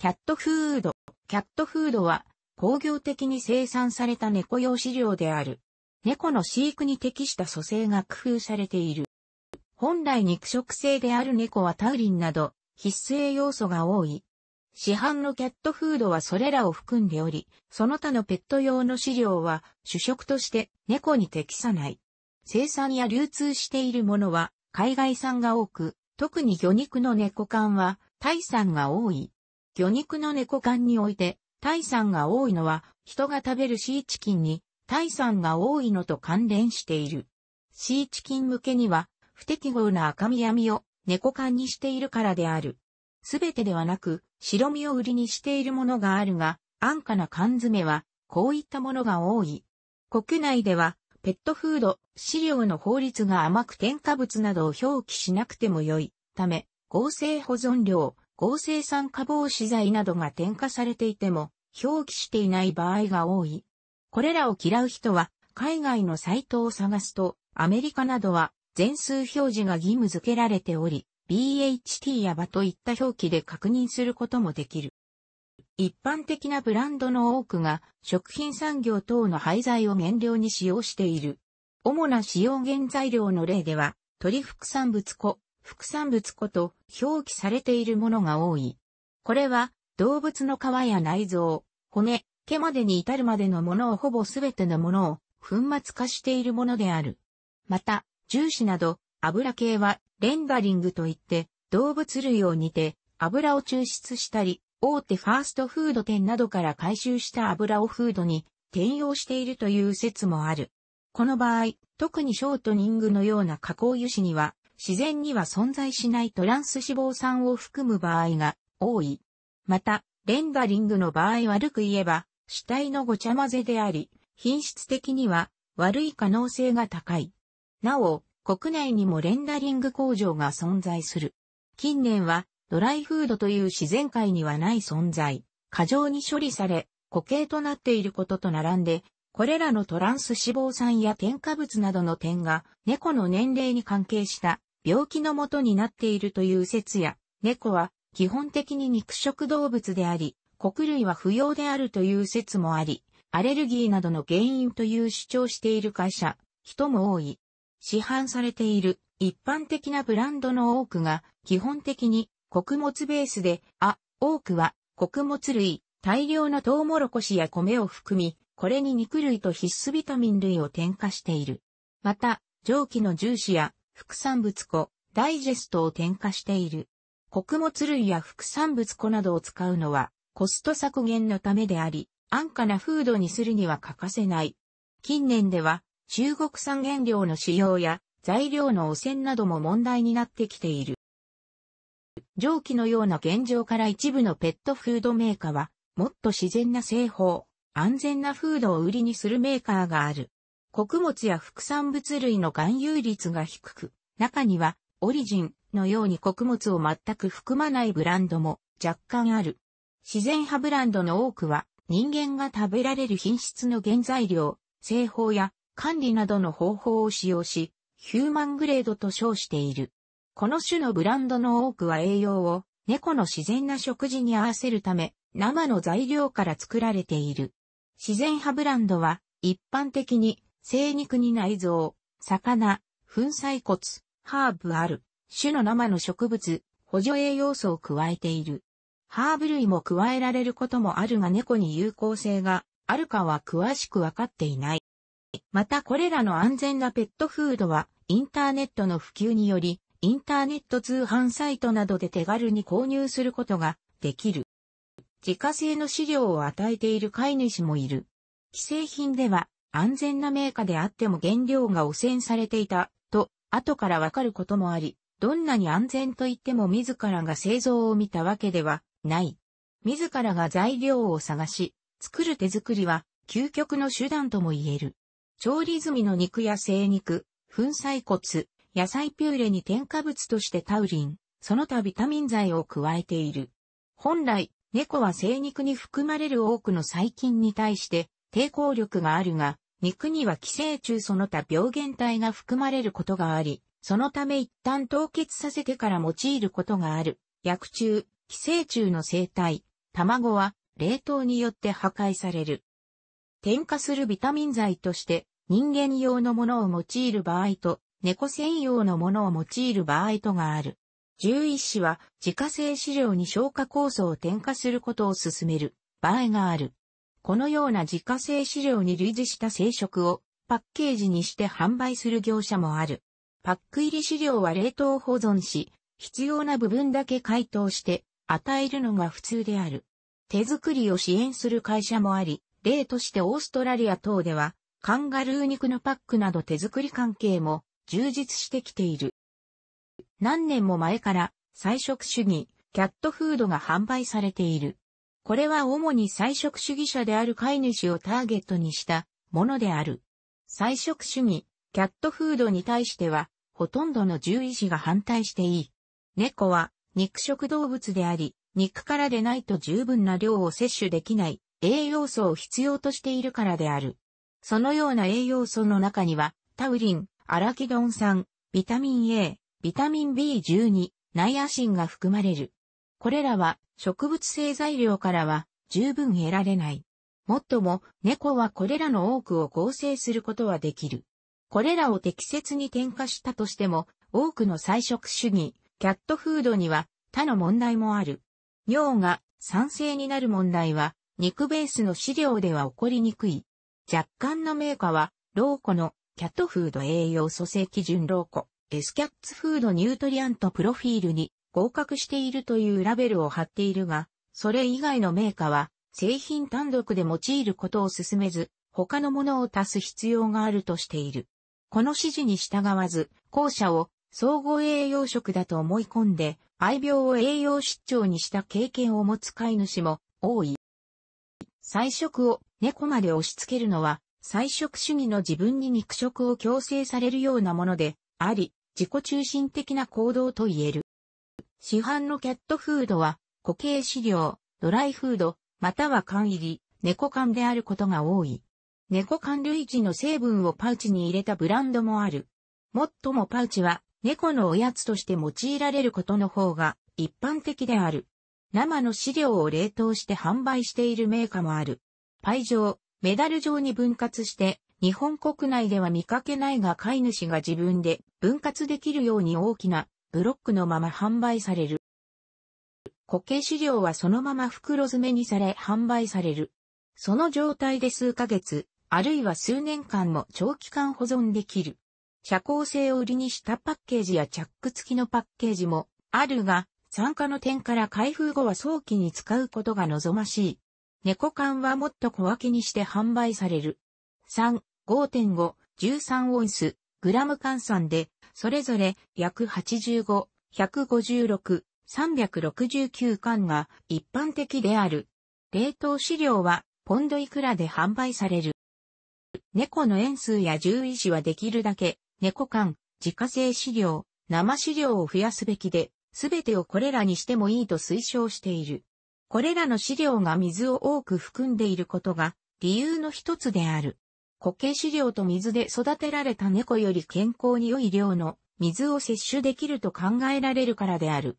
キャットフード。キャットフードは工業的に生産された猫用飼料である。猫の飼育に適した蘇生が工夫されている。本来肉食性である猫はタウリンなど必須栄養素が多い。市販のキャットフードはそれらを含んでおり、その他のペット用の飼料は主食として猫に適さない。生産や流通しているものは海外産が多く、特に魚肉の猫缶はタイ産が多い。魚肉の猫缶において、体産が多いのは、人が食べるシーチキンに、体産が多いのと関連している。シーチキン向けには、不適合な赤身闇を猫缶にしているからである。すべてではなく、白身を売りにしているものがあるが、安価な缶詰は、こういったものが多い。国内では、ペットフード、飼料の法律が甘く添加物などを表記しなくても良いため、合成保存料、合成酸化防止剤などが添加されていても、表記していない場合が多い。これらを嫌う人は、海外のサイトを探すと、アメリカなどは全数表示が義務付けられており、BHT や場といった表記で確認することもできる。一般的なブランドの多くが食品産業等の廃材を原料に使用している。主な使用原材料の例では、トリフク産物粉、副産物こと、表記されているものが多い。これは、動物の皮や内臓、骨、毛までに至るまでのものをほぼすべてのものを、粉末化しているものである。また、重視など、油系は、レンダリングといって、動物類を煮て、油を抽出したり、大手ファーストフード店などから回収した油をフードに転用しているという説もある。この場合、特にショートニングのような加工油脂には自然には存在しないトランス脂肪酸を含む場合が多い。また、レンダリングの場合悪く言えば、主体のごちゃ混ぜであり、品質的には悪い可能性が高い。なお、国内にもレンダリング工場が存在する。近年は、ドライフードという自然界にはない存在、過剰に処理され、固形となっていることと並んで、これらのトランス脂肪酸や添加物などの点が猫の年齢に関係した病気のもとになっているという説や、猫は基本的に肉食動物であり、穀類は不要であるという説もあり、アレルギーなどの原因という主張している会社、人も多い。市販されている一般的なブランドの多くが基本的に穀物ベースで、あ、多くは穀物類、大量のトウモロコシや米を含み、これに肉類と必須ビタミン類を添加している。また、蒸気の重視や副産物庫、ダイジェストを添加している。穀物類や副産物庫などを使うのは、コスト削減のためであり、安価なフードにするには欠かせない。近年では、中国産原料の使用や材料の汚染なども問題になってきている。蒸気のような現状から一部のペットフードメーカーは、もっと自然な製法、安全なフードを売りにするメーカーがある。穀物や副産物類の含有率が低く、中には、オリジンのように穀物を全く含まないブランドも若干ある。自然派ブランドの多くは、人間が食べられる品質の原材料、製法や管理などの方法を使用し、ヒューマングレードと称している。この種のブランドの多くは栄養を猫の自然な食事に合わせるため、生の材料から作られている。自然派ブランドは一般的に生肉に内臓、魚、粉砕骨、ハーブある、種の生の植物、補助栄養素を加えている。ハーブ類も加えられることもあるが猫に有効性があるかは詳しくわかっていない。またこれらの安全なペットフードはインターネットの普及によりインターネット通販サイトなどで手軽に購入することができる。自家製の飼料を与えている飼い主もいる。既製品では安全なメーカーであっても原料が汚染されていた、と、後からわかることもあり、どんなに安全と言っても自らが製造を見たわけではない。自らが材料を探し、作る手作りは究極の手段とも言える。調理済みの肉や生肉、粉砕骨、野菜ピューレに添加物としてタウリン、その他ビタミン剤を加えている。本来、猫は生肉に含まれる多くの細菌に対して抵抗力があるが、肉には寄生虫その他病原体が含まれることがあり、そのため一旦凍結させてから用いることがある。薬虫、寄生虫の生態、卵は冷凍によって破壊される。添加するビタミン剤として人間用のものを用いる場合と猫専用のものを用いる場合とがある。獣医師は自家製飼料に消化酵素を添加することを勧める場合がある。このような自家製飼料に類似した生食をパッケージにして販売する業者もある。パック入り飼料は冷凍保存し、必要な部分だけ解凍して与えるのが普通である。手作りを支援する会社もあり、例としてオーストラリア等では、カンガルー肉のパックなど手作り関係も充実してきている。何年も前から菜食主義、キャットフードが販売されている。これは主に菜食主義者である飼い主をターゲットにしたものである。菜食主義、キャットフードに対しては、ほとんどの獣医師が反対していい。猫は肉食動物であり、肉からでないと十分な量を摂取できない栄養素を必要としているからである。そのような栄養素の中には、タウリン、アラキドン酸、ビタミン A、ビタミン B12、ナイアシンが含まれる。これらは植物性材料からは十分得られない。もっとも猫はこれらの多くを合成することはできる。これらを適切に添加したとしても多くの菜食主義、キャットフードには他の問題もある。尿が酸性になる問題は肉ベースの飼料では起こりにくい。若干のメーカは、ローコのキャットフード栄養組成基準ローコ、エスキャッツフードニュートリアントプロフィールに合格しているというラベルを貼っているが、それ以外のメーカーは製品単独で用いることを進めず、他のものを足す必要があるとしている。この指示に従わず、後者を総合栄養食だと思い込んで、愛病を栄養失調にした経験を持つ飼い主も多い。菜食を猫まで押し付けるのは、菜食主義の自分に肉食を強制されるようなもので、あり、自己中心的な行動と言える。市販のキャットフードは固形飼料、ドライフード、または缶入り、猫缶であることが多い。猫缶類似の成分をパウチに入れたブランドもある。もっともパウチは猫のおやつとして用いられることの方が一般的である。生の飼料を冷凍して販売しているメーカーもある。パイ状、メダル状に分割して、日本国内では見かけないが飼い主が自分で分割できるように大きなブロックのまま販売される。固形飼料はそのまま袋詰めにされ販売される。その状態で数ヶ月、あるいは数年間も長期間保存できる。遮光性を売りにしたパッケージやチャック付きのパッケージもあるが、酸化の点から開封後は早期に使うことが望ましい。猫缶はもっと小分けにして販売される。3、5.5、13オンス、グラム換算でそれぞれ約85、156、369巻が一般的である。冷凍資料はポンドいくらで販売される。猫の円数や獣医師はできるだけ猫缶、自家製飼料、生飼料を増やすべきで、すべてをこれらにしてもいいと推奨している。これらの飼料が水を多く含んでいることが理由の一つである。固形飼料と水で育てられた猫より健康に良い量の水を摂取できると考えられるからである。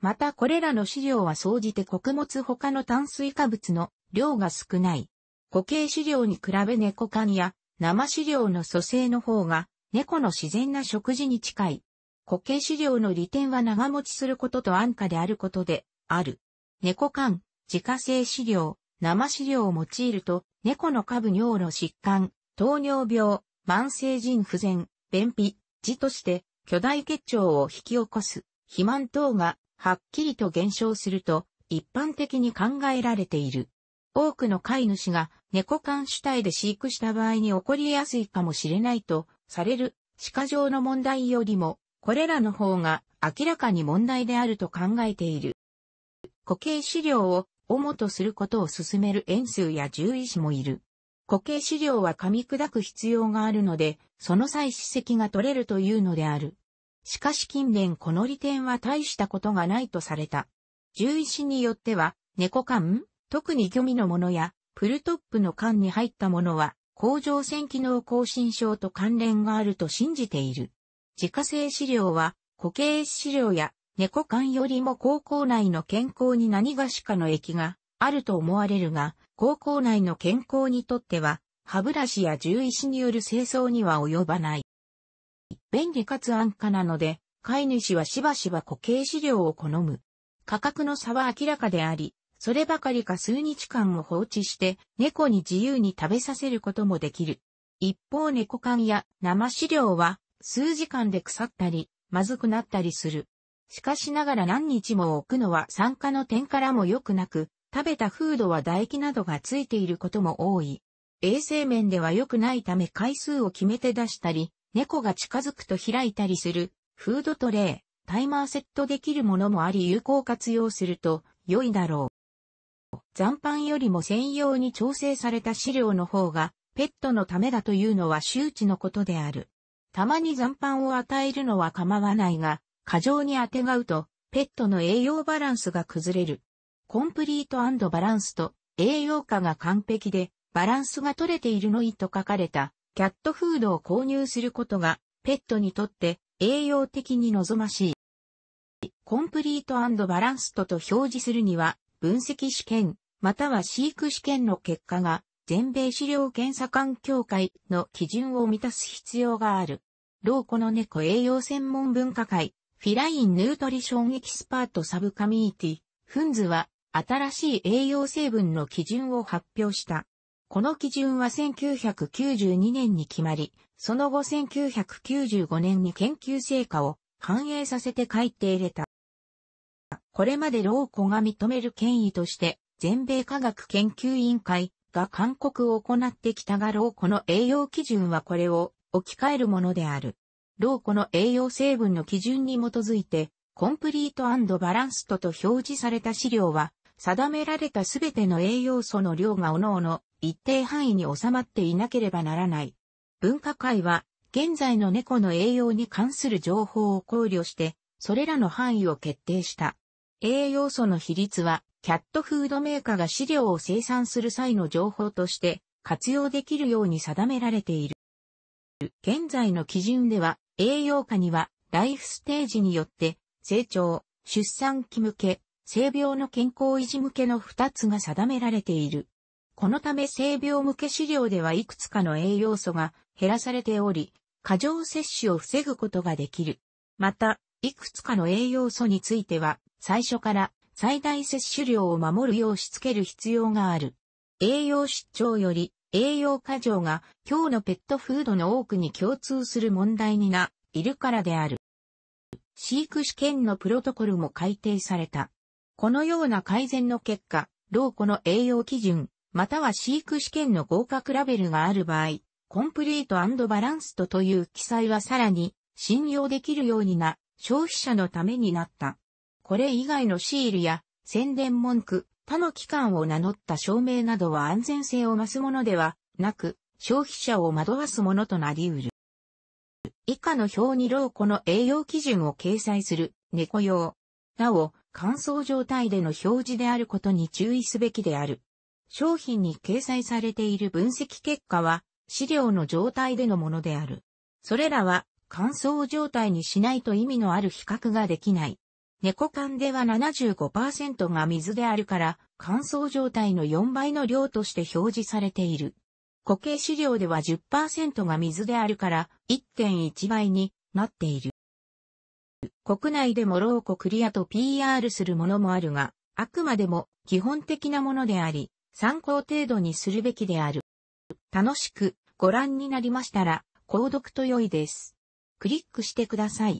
またこれらの飼料は総じて穀物他の炭水化物の量が少ない。固形飼料に比べ猫缶や生飼料の組成の方が猫の自然な食事に近い。固形飼料の利点は長持ちすることと安価であることである。猫缶、自家製飼料、生飼料を用いると猫の下部尿路疾患、糖尿病、慢性腎不全、便秘、痔として巨大結腸を引き起こす肥満等がはっきりと減少すると一般的に考えられている。多くの飼い主が猫間主体で飼育した場合に起こりやすいかもしれないとされる歯科上の問題よりもこれらの方が明らかに問題であると考えている。固形飼料を主とすることを勧める園数や獣医師もいる。固形資料は噛み砕く必要があるので、その際歯石が取れるというのである。しかし近年この利点は大したことがないとされた。獣医師によっては、猫缶、特に虚味のものや、プルトップの缶に入ったものは、甲状腺機能亢進症と関連があると信じている。自家製飼料は、固形飼料や猫缶よりも高校内の健康に何がしかの液があると思われるが、高校内の健康にとっては、歯ブラシや獣医師による清掃には及ばない。便利かつ安価なので、飼い主はしばしば固形飼料を好む。価格の差は明らかであり、そればかりか数日間も放置して猫に自由に食べさせることもできる。一方猫缶や生飼料は数時間で腐ったり、まずくなったりする。しかしながら何日も置くのは酸化の点からも良くなく、食べたフードは唾液などがついていることも多い。衛生面では良くないため回数を決めて出したり、猫が近づくと開いたりする、フードトレイ、タイマーセットできるものもあり有効活用すると良いだろう。残飯よりも専用に調整された飼料の方が、ペットのためだというのは周知のことである。たまに残飯を与えるのは構わないが、過剰にあてがうと、ペットの栄養バランスが崩れる。コンプリートバランスと栄養価が完璧でバランスが取れているのいと書かれたキャットフードを購入することがペットにとって栄養的に望ましい。コンプリートバランストと表示するには分析試験または飼育試験の結果が全米飼料検査官協会の基準を満たす必要がある。老子の猫栄養専門分科会フィラインヌートリションエキスパートサブカミーティフンズは新しい栄養成分の基準を発表した。この基準は1992年に決まり、その後1995年に研究成果を反映させて書いて入れた。これまで老子が認める権威として、全米科学研究委員会が勧告を行ってきたが老子の栄養基準はこれを置き換えるものである。老子の栄養成分の基準に基づいて、コンプリートバランストと表示された資料は、定められたすべての栄養素の量が各々一定範囲に収まっていなければならない。分科会は、現在の猫の栄養に関する情報を考慮して、それらの範囲を決定した。栄養素の比率は、キャットフードメーカーが飼料を生産する際の情報として活用できるように定められている。現在の基準では、栄養価にはライフステージによって成長、出産期向け、性病の健康維持向けの二つが定められている。このため性病向け飼料ではいくつかの栄養素が減らされており、過剰摂取を防ぐことができる。また、いくつかの栄養素については、最初から最大摂取量を守るようしつける必要がある。栄養失調より栄養過剰が今日のペットフードの多くに共通する問題にな、いるからである。飼育試験のプロトコルも改定された。このような改善の結果、老子の栄養基準、または飼育試験の合格ラベルがある場合、コンプリートバランストという記載はさらに信用できるようにな消費者のためになった。これ以外のシールや宣伝文句、他の機関を名乗った証明などは安全性を増すものではなく、消費者を惑わすものとなり得る。以下の表に老子の栄養基準を掲載する猫用。なお、乾燥状態での表示であることに注意すべきである。商品に掲載されている分析結果は、資料の状態でのものである。それらは、乾燥状態にしないと意味のある比較ができない。猫缶では75%が水であるから、乾燥状態の4倍の量として表示されている。固形資料では10%が水であるから1.1倍になっている。国内でもローコクリアと PR するものもあるが、あくまでも基本的なものであり、参考程度にするべきである。楽しくご覧になりましたら、購読と良いです。クリックしてください。